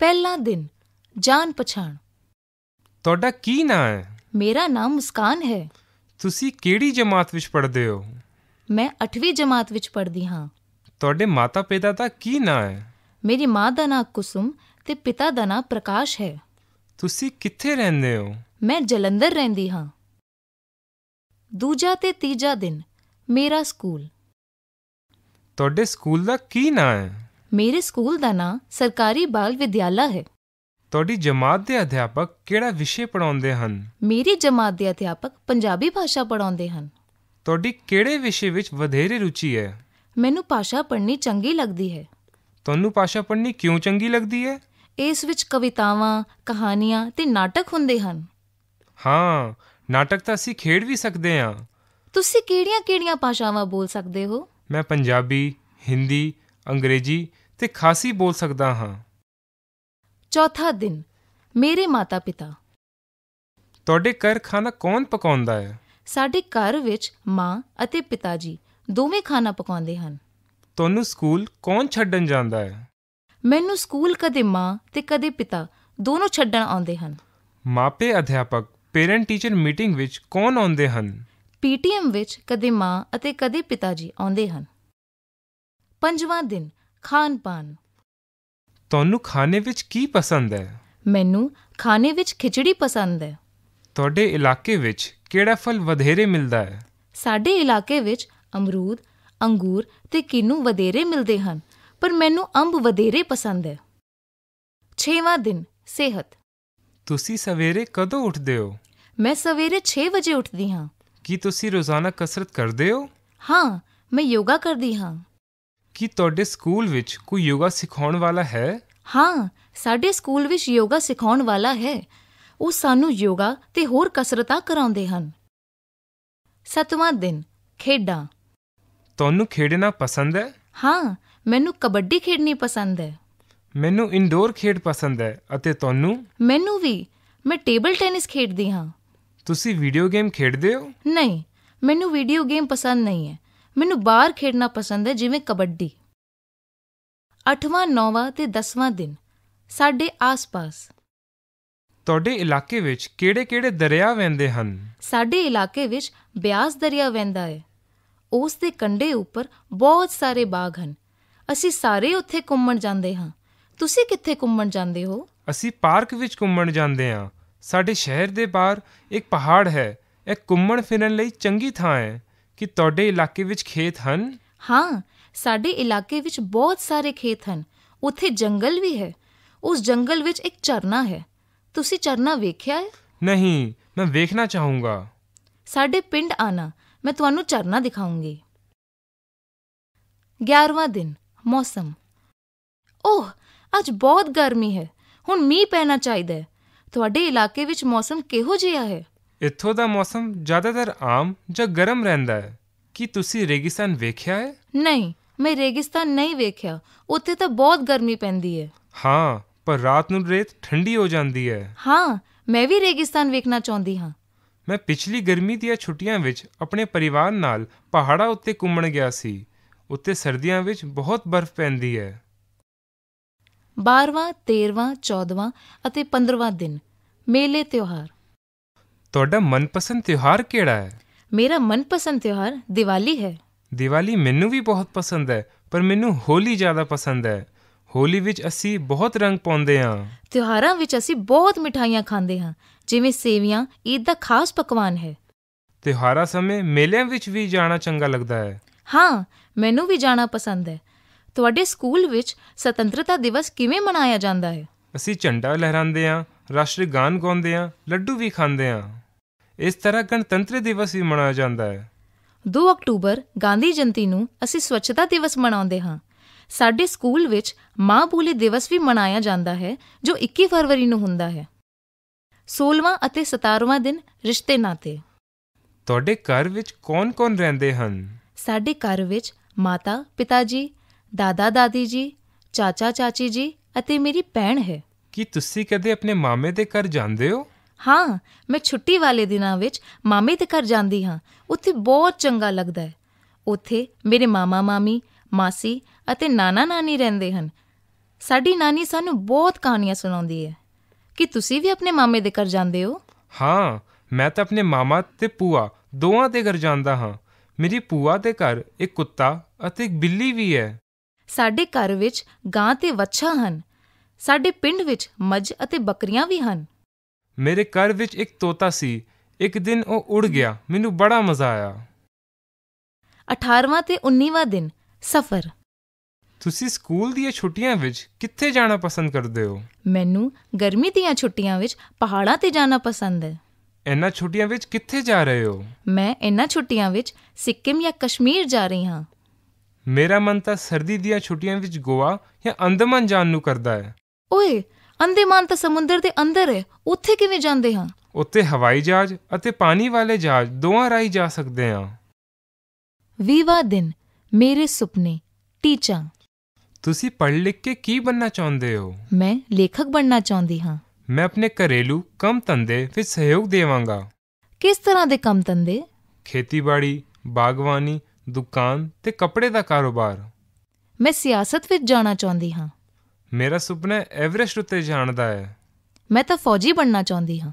ਪਹਿਲਾ ਦਿਨ ਜਾਣ ਪਛਾਣ ਤੁਹਾਡਾ ਕੀ ਨਾਮ ਹੈ ਮੇਰਾ ਨਾਮ ਮੁਸਕਾਨ ਹੈ ਤੁਸੀਂ ਕਿਹੜੀ ਜਮਾਤ ਵਿੱਚ ਪੜ੍ਹਦੇ ਹੋ ਮੈਂ 8ਵੀਂ ਜਮਾਤ ਵਿੱਚ ਪੜ੍ਹਦੀ ਹਾਂ ਤੁਹਾਡੇ ਮਾਤਾ-ਪਿਤਾ ਦਾ ਕੀ ਨਾਮ ਹੈ ਮੇਰੀ ਮਾਂ ਦਾ ਨਾਮ ਕੁਸਮ ਤੇ ਪਿਤਾ ਦਾ ਨਾਮ ਪ੍ਰਕਾਸ਼ ਹੈ ਤੁਸੀਂ ਕਿੱਥੇ ਰਹਿੰਦੇ ਹੋ ਮੈਂ ਜਲੰਧਰ ਰਹਿੰਦੀ ਹਾਂ ਦੂਜਾ ਤੇ ਤੀਜਾ ਦਿਨ ਮੇਰਾ ਸਕੂਲ ਤੁਹਾਡੇ ਸਕੂਲ ਦਾ ਕੀ ਨਾਮ ਹੈ ਮੇਰੇ ਸਕੂਲ ਦਾ ਨਾਂ ਸਰਕਾਰੀ ਬਾਲ ਵਿਦਿਆਲਾ ਹੈ ਤੁਹਾਡੀ ਜਮਾਤ ਦੇ ਅਧਿਆਪਕ ਕਿਹੜਾ ਵਿਸ਼ੇ ਪੜਾਉਂਦੇ ਹਨ ਮੇਰੀ ਜਮਾਤ ਦੇ ਅਧਿਆਪਕ ਪੰਜਾਬੀ ਭਾਸ਼ਾ ਪੜਾਉਂਦੇ ਹਨ ਤੁਹਾਡੀ ਕਿਹੜੇ ਵਿਸ਼ੇ ਵਿੱਚ ਵਧੇਰੇ ਰੁਚੀ ਹੈ ਮੈਨੂੰ ਭਾਸ਼ਾ ਪੜ੍ਹਨੀ ਚੰਗੀ ਲੱਗਦੀ ਹੈ ਤੁਹਾਨੂੰ ਭਾਸ਼ਾ ਪੜ੍ਹਨੀ ਕਿਉਂ ਚੰਗੀ ਲੱਗਦੀ ਹੈ ਇਸ ਵਿੱਚ ਕਵਿਤਾਵਾਂ ਕਹਾਣੀਆਂ ਤੇ ਨਾਟਕ ਹੁੰਦੇ ਹਨ ਹਾਂ ਨਾਟਕ ਤਾਂ ਅਸੀਂ ਖੇਡ ਵੀ ਸਕਦੇ ਹਾਂ ਤੁਸੀਂ ਕਿਹੜੀਆਂ-ਕਿਹੜੀਆਂ ਭਾਸ਼ਾਵਾਂ ਬੋਲ ਸਕਦੇ ਹੋ ਮੈਂ ਪੰਜਾਬੀ ਹਿੰਦੀ ਅੰਗਰੇਜ਼ੀ ਤੇ ਖਾਸੀ ਬੋਲ ਸਕਦਾ ਹਾਂ ਚੌਥਾ ਦਿਨ ਮੇਰੇ ਮਾਤਾ-ਪਿਤਾ ਤੁਹਾਡੇ ਘਰ ਖਾਣਾ ਕੌਣ ਪਕਾਉਂਦਾ ਹੈ ਸਾਡੇ ਘਰ ਵਿੱਚ ਮਾਂ ਅਤੇ ਪਿਤਾ ਜੀ ਦੋਵੇਂ ਖਾਣਾ ਪਕਾਉਂਦੇ ਹਨ ਤੁਹਾਨੂੰ ਸਕੂਲ ਕੌਣ ਛੱਡਣ ਜਾਂਦਾ ਹੈ ਮੈਨੂੰ ਸਕੂਲ ਕਦੇ ਮਾਂ ਤੇ ਕਦੇ ਪਿਤਾ ਦੋਨੋਂ ਛੱਡਣ ਆਉਂਦੇ ਹਨ ਮਾਪੇ ਅਧਿਆਪਕ ਪੇਰੈਂਟ ਟੀਚਰ ਮੀਟਿੰਗ ਵਿੱਚ ਕੌਣ ਆਉਂਦੇ ਹਨ ਪੀਟੀਐਮ ਵਿੱਚ ਕਦੇ ਮਾਂ ਅਤੇ ਕਦੇ ਪਿਤਾ ਜੀ ਆਉਂਦੇ ਹਨ ਪੰਜਵਾਂ ਦਿਨ ਖਾਣ ਪਾਣ ਤੁਹਾਨੂੰ ਖਾਣੇ ਵਿੱਚ ਕੀ ਪਸੰਦ ਹੈ ਮੈਨੂੰ ਖਾਣੇ ਵਿੱਚ ਖਿਚੜੀ ਪਸੰਦ ਹੈ ਤੁਹਾਡੇ ਇਲਾਕੇ ਵਿੱਚ ਕਿਹੜਾ ਫਲ ਵਧੇਰੇ ਮਿਲਦਾ ਹੈ ਸਾਡੇ ਇਲਾਕੇ ਵਿੱਚ ਅਮਰੂਦ ਅੰਗੂਰ ਤੇ ਕਿਨੂ ਵਧੇਰੇ ਮਿਲਦੇ ਹਨ ਪਰ ਮੈਨੂੰ ਅੰਬ ਵਧੇਰੇ ਪਸੰਦ ਹੈ 6ਵਾਂ ਦਿਨ ਸਿਹਤ ਤੁਸੀਂ ਸਵੇਰੇ ਕਦੋਂ ਉੱਠਦੇ ਹੋ ਮੈਂ ਸਵੇਰੇ 6 ਵਜੇ ਉੱਠਦੀ ਹਾਂ ਕੀ ਤੁਸੀਂ ਰੋਜ਼ਾਨਾ ਕਸਰਤ ਕਰਦੇ ਹੋ ਹਾਂ ਮੈਂ ਯੋਗਾ ਕਰਦੀ ਹਾਂ ਕੀ ਤੁਹਾਡੇ ਸਕੂਲ ਵਿੱਚ ਕੋਈ ਯੋਗਾ ਸਿਖਾਉਣ ਵਾਲਾ ਹੈ ਹਾਂ ਸਾਡੇ ਸਕੂਲ ਵਿੱਚ ਯੋਗਾ ਸਿਖਾਉਣ ਵਾਲਾ ਹੈ ਉਹ ਸਾਨੂੰ ਯੋਗਾ ਤੇ ਹੋਰ ਕਸਰਤਾਂ ਕਰਾਉਂਦੇ ਹਨ ਸਤਵਾਂ ਦਿਨ ਖੇਡਾਂ ਤੁਹਾਨੂੰ ਖੇਡਣਾ ਪਸੰਦ ਹੈ ਹਾਂ ਮੈਨੂੰ ਕਬੱਡੀ ਖੇਡਣੀ ਪਸੰਦ ਹੈ ਮੈਨੂੰ ਇਨਡੋਰ ਖੇਡ ਪਸੰਦ ਹੈ ਅਤੇ ਤੁਹਾਨੂੰ ਮੈਨੂੰ ਵੀ ਮੈਂ ਟੇਬਲ ਟੈਨਿਸ ਖੇਡਦੀ ਹਾਂ ਤੁਸੀਂ ਵੀਡੀਓ ਗੇਮ ਖੇਡਦੇ ਹੋ ਨਹੀਂ ਮੈਨੂੰ ਵੀਡੀਓ ਗੇਮ ਪਸੰਦ ਨਹੀਂ ਹੈ ਮੈਨੂੰ ਬਾਹਰ ਖੇਡਣਾ ਪਸੰਦ ਹੈ ਜਿਵੇਂ ਕਬੱਡੀ 8ਵਾਂ 9ਵਾਂ ਤੇ 10ਵਾਂ ਦਿਨ ਸਾਡੇ ਆਸ-ਪਾਸ ਤੁਹਾਡੇ ਇਲਾਕੇ ਵਿੱਚ ਕਿਹੜੇ-ਕਿਹੜੇ ਦਰਿਆ ਵਹਿੰਦੇ ਹਨ ਸਾਡੇ ਇਲਾਕੇ ਵਿੱਚ ਬਿਆਸ ਦਰਿਆ ਵਹਿੰਦਾ ਹੈ ਉਸ ਦੇ ਕੰਢੇ ਉੱਪਰ ਬਹੁਤ ਸਾਰੇ ਬਾਗ ਹਨ ਅਸੀਂ ਸਾਰੇ ਉੱਥੇ ਘੁੰਮਣ ਜਾਂਦੇ ਹਾਂ ਤੁਸੀਂ ਕਿੱਥੇ ਘੁੰਮਣ ਜਾਂਦੇ ਹੋ ਅਸੀਂ ਪਾਰਕ ਵਿੱਚ ਘੁੰਮਣ ਜਾਂਦੇ ਹਾਂ ਸਾਡੇ ਸ਼ਹਿਰ ਦੇ ਬਾਹਰ ਇੱਕ ਪਹਾੜ ਹੈ ਇਹ ਘੁੰਮਣ ਫਿਰਨ ਲਈ ਚੰਗੀ ਥਾਂ ਹੈ ਕਿ ਤੁਹਾਡੇ ਇਲਾਕੇ ਵਿੱਚ ਖੇਤ ਹਨ ਹਾਂ ਸਾਡੇ ਇਲਾਕੇ ਵਿੱਚ ਬਹੁਤ ਸਾਰੇ ਖੇਤ ਹਨ ਉੱਥੇ ਜੰਗਲ ਵੀ ਹੈ ਉਸ ਜੰਗਲ ਵਿੱਚ ਇੱਕ ਚਰਨਾ ਹੈ ਤੁਸੀਂ ਚਰਨਾ ਵੇਖਿਆ ਹੈ ਨਹੀਂ ਮੈਂ ਵੇਖਣਾ ਚਾਹੂੰਗਾ ਸਾਡੇ ਪਿੰਡ ਆਣਾ ਮੈਂ ਤੁਹਾਨੂੰ ਚਰਨਾ ਦਿਖਾਉਂਗੀ 11ਵਾਂ ਦਿਨ ਮੌਸਮ ਓਹ ਅੱਜ ਬਹੁਤ ਗਰਮੀ ਹੈ ਹੁਣ ਮੀਂਹ ਪੈਣਾ ਚਾਹੀਦਾ ਹੈ ਤੁਹਾਡੇ ਇਲਾਕੇ ਵਿੱਚ ਮੌਸਮ ਕਿਹੋ ਜਿਹਾ ਹੈ ਇੱਥੋਂ ਦਾ ਮੌਸਮ ਜ਼ਿਆਦਾਤਰ ਆਮ ਜਾਂ ਗਰਮ ਰਹਿੰਦਾ ਹੈ ਕੀ ਤੁਸੀਂ ਰੇਗਿਸਤਾਨ ਵੇਖਿਆ ਹੈ ਨਹੀਂ ਮੈਂ ਰੇਗਿਸਤਾਨ ਨਹੀਂ ਵੇਖਿਆ ਉੱਥੇ ਤਾਂ ਬਹੁਤ ਗਰਮੀ ਪੈਂਦੀ ਹੈ ਹਾਂ ਪਰ ਰਾਤ ਨੂੰ ਰੇਤ ਠੰਡੀ ਹੋ ਜਾਂਦੀ ਹੈ ਹਾਂ ਮੈਂ ਵੀ ਰੇਗਿਸਤਾਨ ਵੇਖਣਾ ਚਾਹੁੰਦੀ ਹਾਂ ਮੈਂ ਪਿਛਲੀ ਗਰਮੀ ਦੀਆਂ ਛੁੱਟੀਆਂ ਵਿੱਚ ਆਪਣੇ ਪਰਿਵਾਰ ਨਾਲ ਪਹਾੜਾਂ ਉੱਤੇ ਘੁੰਮਣ ਗਿਆ ਸੀ ਉੱਤੇ ਸਰਦੀਆਂ ਵਿੱਚ ਬਹੁਤ ਬਰਫ਼ ਪੈਂਦੀ ਹੈ 12ਵਾਂ 13ਵਾਂ 14ਵਾਂ ਅਤੇ 15ਵਾਂ ਦਿਨ ਮੇਲੇ ਤਿਉਹਾਰ ਤੁਹਾਡਾ ਮਨਪਸੰਦ ਤਿਉਹਾਰ ਕਿਹੜਾ ਹੈ ਮੇਰਾ ਮਨਪਸੰਦ ਤਿਉਹਾਰ ਦੀਵਾਲੀ ਹੈ ਦੀਵਾਲੀ ਮੈਨੂੰ ਵੀ ਬਹੁਤ ਪਸੰਦ ਹੈ ਪਰ ਮੈਨੂੰ ਹੋਲੀ ਜ਼ਿਆਦਾ ਪਸੰਦ ਹੈ ਹੋਲੀ ਵਿੱਚ ਅਸੀਂ ਬਹੁਤ ਰੰਗ ਪਾਉਂਦੇ ਹਾਂ ਤਿਉਹਾਰਾਂ ਵਿੱਚ ਅਸੀਂ ਬਹੁਤ ਮਿਠਾਈਆਂ ਖਾਂਦੇ ਹਾਂ ਜਿਵੇਂ ਸੇਵੀਆਂ ਈਦ ਦਾ ਖਾਸ ਪਕਵਾਨ ਹੈ ਤਿਉਹਾਰਾਂ ਸਮੇਂ ਮੇਲਿਆਂ ਵਿੱਚ ਵੀ ਜਾਣਾ ਚੰਗਾ ਲੱਗਦਾ ਹੈ ਹਾਂ ਮੈਨੂੰ ਵੀ ਜਾਣਾ ਪਸੰਦ ਹੈ ਤੁਹਾਡੇ ਸਕੂਲ ਵਿੱਚ ਸੁਤੰਤਰਤਾ ਦਿਵਸ ਕਿਵੇਂ ਮਨਾਇਆ ਜਾਂਦਾ ਹੈ ਅਸੀਂ ਝੰਡਾ ਲਹਿਰਾਉਂਦੇ ਹਾਂ ਰਾਸ਼ਟਰੀ ਗਾਨ ਗਾਉਂਦੇ ਹਾਂ ਲੱਡੂ ਵੀ ਖਾਂਦੇ ਹਾਂ ਇਸ ਤਰ੍ਹਾਂ ਗਣਤੰਤਰ ਦਿਵਸ ਵੀ ਮਨਾਇਆ ਜਾਂਦਾ ਹੈ 2 ਅਕਤੂਬਰ ਗਾਂਧੀ ਜਯੰਤੀ ਨੂੰ ਅਸੀਂ ਸਵੱਛਤਾ ਦਿਵਸ ਮਨਾਉਂਦੇ ਹਾਂ ਸਾਡੇ ਸਕੂਲ ਵਿੱਚ ਮਾਂ ਬੋਲੀ ਦਿਵਸ ਵੀ ਮਨਾਇਆ ਜਾਂਦਾ ਹੈ ਜੋ 21 ਫਰਵਰੀ ਨੂੰ ਹੁੰਦਾ ਹੈ 16ਵਾਂ ਅਤੇ 17ਵਾਂ ਦਿਨ ਰਿਸ਼ਤੇ ਨਾਤੇ ਤੁਹਾਡੇ ਘਰ ਵਿੱਚ ਕੌਣ-ਕੌਣ ਰਹਿੰਦੇ ਹਨ ਸਾਡੇ ਘਰ ਵਿੱਚ ਮਾਤਾ ਪਿਤਾ ਜੀ ਦਾਦਾ ਦਾਦੀ ਜੀ ਚਾਚਾ ਚਾਚੀ ਜੀ ਅਤੇ ਮੇਰੀ ਭੈਣ ਹੈ ਕੀ ਤੁਸੀਂ ਕਦੇ ਆਪਣੇ ਮਾਮੇ ਦੇ ਘਰ ਜਾਂਦੇ ਹੋ ਹਾਂ ਮੈਂ ਛੁੱਟੀ ਵਾਲੇ ਦਿਨਾਂ ਵਿੱਚ ਮਾਮੇ ਦੇ ਘਰ ਜਾਂਦੀ ਹਾਂ ਉੱਥੇ ਬਹੁਤ ਚੰਗਾ ਲੱਗਦਾ ਹੈ ਉੱਥੇ ਮੇਰੇ ਮਾਮਾ ਮਾਮੀ ਮਾਸੀ ਅਤੇ ਨਾਨਾ ਨਾਨੀ ਰਹਿੰਦੇ ਹਨ ਸਾਡੀ ਨਾਨੀ ਸਾਨੂੰ ਬਹੁਤ ਕਹਾਣੀਆਂ ਸੁਣਾਉਂਦੀ ਹੈ ਕਿ ਤੁਸੀਂ ਵੀ ਆਪਣੇ ਮਾਮੇ ਦੇ ਘਰ ਜਾਂਦੇ ਹੋ ਹਾਂ ਮੈਂ ਤਾਂ ਆਪਣੇ ਮਾਮਾ ਤੇ ਪੂਆ ਦੋਵਾਂ ਦੇ ਘਰ ਜਾਂਦਾ ਹਾਂ ਮੇਰੀ ਪੂਆ ਦੇ ਘਰ ਇੱਕ ਕੁੱਤਾ ਅਤੇ ਇੱਕ ਬਿੱਲੀ ਵੀ ਹੈ ਸਾਡੇ ਘਰ ਵਿੱਚ ਗਾਂ ਤੇ ਵੱਛਾ ਹਨ ਸਾਡੇ ਪਿੰਡ ਵਿੱਚ ਮੱਝ ਅਤੇ ਬੱਕਰੀਆਂ ਵੀ ਹਨ ਮੇਰੇ ਘਰ ਵਿੱਚ ਇੱਕ ਤੋਤਾ ਸੀ ਇੱਕ ਦਿਨ ਉਹ ਉੱਡ ਗਿਆ ਮੈਨੂੰ ਬੜਾ ਮਜ਼ਾ ਆਇਆ 18ਵਾਂ ਤੇ 19ਵਾਂ ਦਿਨ ਸਫ਼ਰ ਤੁਸੀਂ ਸਕੂਲ ਦੀਆਂ ਛੁੱਟੀਆਂ ਵਿੱਚ ਕਿੱਥੇ ਜਾਣਾ ਪਸੰਦ ਕਰਦੇ ਹੋ ਮੈਨੂੰ ਗਰਮੀ ਦੀਆਂ ਛੁੱਟੀਆਂ ਵਿੱਚ ਪਹਾੜਾਂ ਤੇ ਜਾਣਾ ਪਸੰਦ ਹੈ ਇਹਨਾਂ ਛੁੱਟੀਆਂ ਵਿੱਚ ਕਿੱਥੇ ਜਾ ਰਹੇ ਹੋ ਮੈਂ ਇਹਨਾਂ ਛੁੱਟੀਆਂ ਵਿੱਚ ਸਿੱਕਮ ਜਾਂ ਕਸ਼ਮੀਰ ਜਾ ਰਹੀ ਹਾਂ ਮੇਰਾ ਮਨ ਤਾਂ ਸਰਦੀ ਦੀਆਂ ਛੁੱਟੀਆਂ ਵਿੱਚ ਗੋਆ ਜਾਂ ਅੰਦਮਾਨ ਜਾਣ ਨੂੰ ਕਰਦਾ ਹੈ ਓਏ ਅੰਦੇਮਾਨ ਤਾਂ ਸਮੁੰਦਰ ਦੇ ਅੰਦਰ ਹੈ ਉੱਥੇ ਕਿਵੇਂ ਜਾਂਦੇ ਹਾਂ ਉੱਥੇ ਹਵਾਈ ਜਹਾਜ਼ ਅਤੇ ਪਾਣੀ ਵਾਲੇ ਜਹਾਜ਼ ਦੋਵਾਂ ਰਾਹੀਂ ਜਾ ਸਕਦੇ ਹਾਂ ਵਿਵਾਹ ਦਿਨ ਮੇਰੇ ਸੁਪਨੇ ਟੀਚਾ ਤੁਸੀਂ ਪੜ੍ਹ ਲਿਖ ਕੇ ਕੀ ਬਣਨਾ ਚਾਹੁੰਦੇ ਹੋ ਮੈਂ ਲੇਖਕ ਬਣਨਾ ਚਾਹੁੰਦੀ ਹਾਂ ਮੈਂ ਆਪਣੇ ਘਰੇਲੂ ਕੰਮ ਧੰਦੇ ਵਿੱਚ ਸਹਿਯੋਗ ਦੇਵਾਂਗਾ ਕਿਸ ਤਰ੍ਹਾਂ ਦੇ ਕੰਮ ਧੰਦੇ ਖੇਤੀਬਾੜੀ ਬਾਗਵਾਨੀ ਦੁਕਾਨ ਤੇ ਕੱਪੜੇ ਦਾ ਕਾਰੋਬਾਰ ਮੈਂ ਸਿਆਸਤ ਵਿੱਚ ਜਾਣਾ ਚਾਹੁੰਦੀ ਹਾਂ ਮੇਰਾ ਸੁਪਨਾ ਐਵਰੈਸਟ ਉੱਤੇ ਜਾਣ ਦਾ ਹੈ ਮੈਂ ਤਾਂ ਫੌਜੀ ਬਣਨਾ ਚਾਹੁੰਦੀ ਹਾਂ